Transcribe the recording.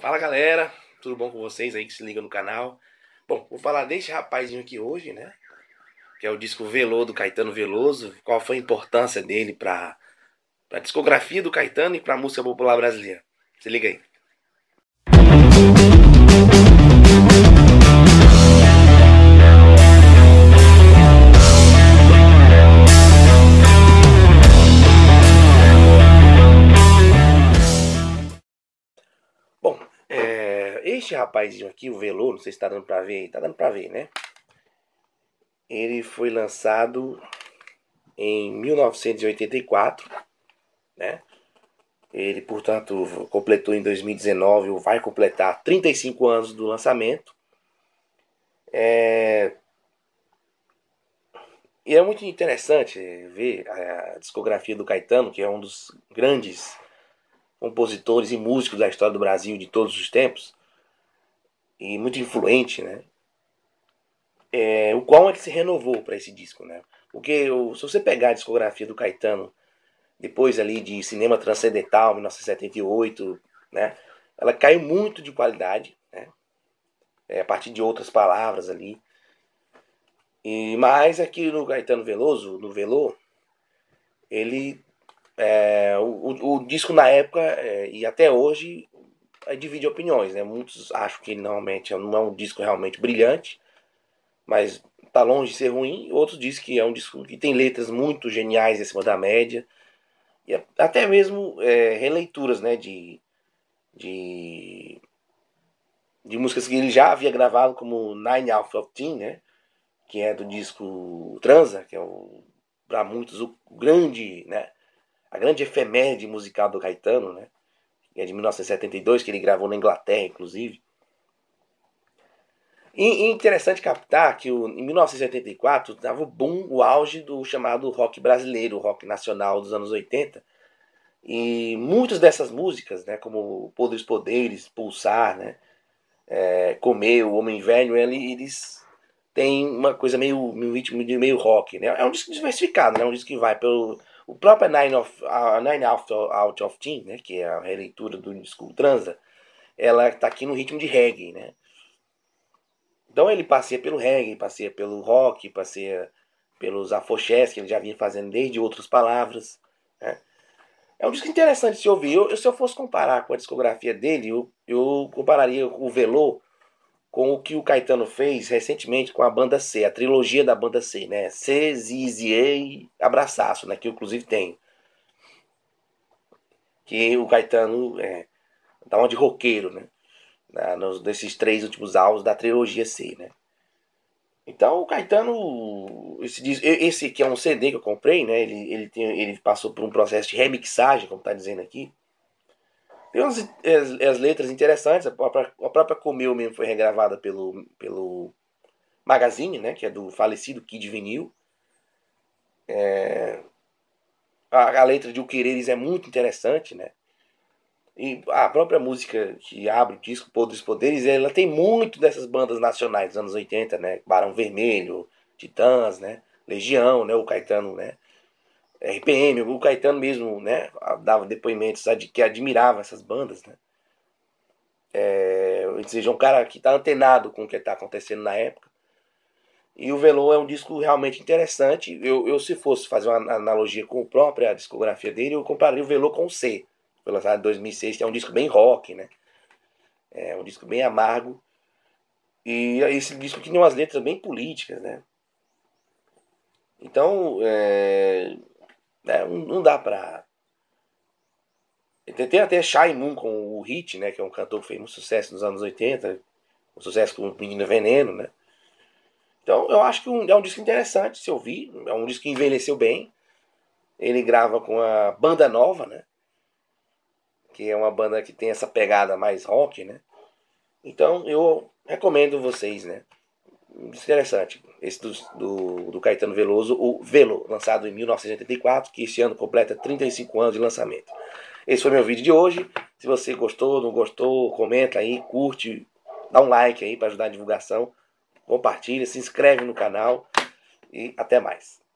Fala galera, tudo bom com vocês aí que se ligam no canal? Bom, vou falar deste rapazinho aqui hoje, né? Que é o disco Velô do Caetano Veloso. Qual foi a importância dele para a discografia do Caetano e para a música popular brasileira? Se liga aí. Música Este rapazinho aqui, o Velô, não sei se tá dando pra ver, tá dando pra ver, né? Ele foi lançado em 1984, né? Ele, portanto, completou em 2019, ou vai completar 35 anos do lançamento. É... E é muito interessante ver a discografia do Caetano, que é um dos grandes compositores e músicos da história do Brasil de todos os tempos e muito influente, né? É, o qual ele é se renovou para esse disco, né? Porque se você pegar a discografia do Caetano, depois ali de Cinema Transcendental, 1978, né? Ela caiu muito de qualidade, né? É, a partir de outras palavras ali. E mais aqui é no Caetano Veloso, no Velô, ele é, o, o, disco na época é, e até hoje é, divide opiniões, né? Muitos acham que normalmente é, não é um disco realmente brilhante, mas tá longe de ser ruim. Outros dizem que é um disco que tem letras muito geniais acima da média. E até mesmo é, releituras, né? De, de, de músicas que ele já havia gravado, como Nine Out of né? Que é do disco Transa, que é o para muitos o grande, né? A grande efeméride musical do Caetano, né? que é de 1972, que ele gravou na Inglaterra, inclusive. E, e interessante captar que o, em 1984 estava o boom, o auge do chamado rock brasileiro, o rock nacional dos anos 80. E muitas dessas músicas, né, como Podres Poderes, Pulsar, né, é, Comer, O Homem Velho, eles têm uma coisa meio, meio ritmo de meio rock. Né? É um disco diversificado, né? é um disco que vai pelo o próprio Nine, of, Nine Out, Out of Team, né, que é a releitura do School Transa, ela está aqui no ritmo de reggae, né? Então ele passeia pelo reggae, passeia pelo rock, passeia pelos afoxés que ele já vinha fazendo desde outras palavras. Né? É um disco interessante de se ouvir. Eu, se eu fosse comparar com a discografia dele, eu, eu compararia o Velô com o que o Caetano fez recentemente com a banda C, a trilogia da banda C, né? C, e Abraçaço, né? Que eu inclusive tem Que o Caetano é, dá uma de roqueiro, né? Na, nos, nesses três últimos álbuns da trilogia C, né? Então o Caetano, esse, esse que é um CD que eu comprei, né? Ele, ele, tem, ele passou por um processo de remixagem, como tá dizendo aqui. Tem umas, as, é, é, as, letras interessantes, a própria, a própria Comeu mesmo foi regravada pelo, pelo Magazine, né? Que é do falecido Kid Vinil. É, a, a, letra de O Quereres é muito interessante, né? E a própria música que abre o disco, Podres Poderes, ela tem muito dessas bandas nacionais dos anos 80, né? Barão Vermelho, Titãs, né? Legião, né? O Caetano, né? RPM, o Caetano mesmo, né, dava depoimentos que admirava essas bandas, né? É, ou seja, um cara que está antenado com o que está acontecendo na época. E o Velo é um disco realmente interessante. Eu, eu se fosse fazer uma analogia com a própria discografia dele, eu compararia o Velo com o C. Foi lançado de 2006, que é um disco bem rock, né? É um disco bem amargo. E é esse disco tinha umas letras bem políticas, né? Então, é, né? Não dá pra. tem até Shy Moon com o Hit, né? Que é um cantor que fez muito sucesso nos anos 80, um sucesso com o Menino Veneno, né? Então eu acho que é um disco interessante se ouvir, é um disco que envelheceu bem. Ele grava com a banda nova, né? Que é uma banda que tem essa pegada mais rock, né? Então eu recomendo vocês, né? interessante. Esse do, do, do, Caetano Veloso, o Velo, lançado em 1984, que este ano completa 35 anos de lançamento. Esse foi meu vídeo de hoje. Se você gostou, não gostou, comenta aí, curte, dá um like aí para ajudar a divulgação, compartilha, se inscreve no canal e até mais.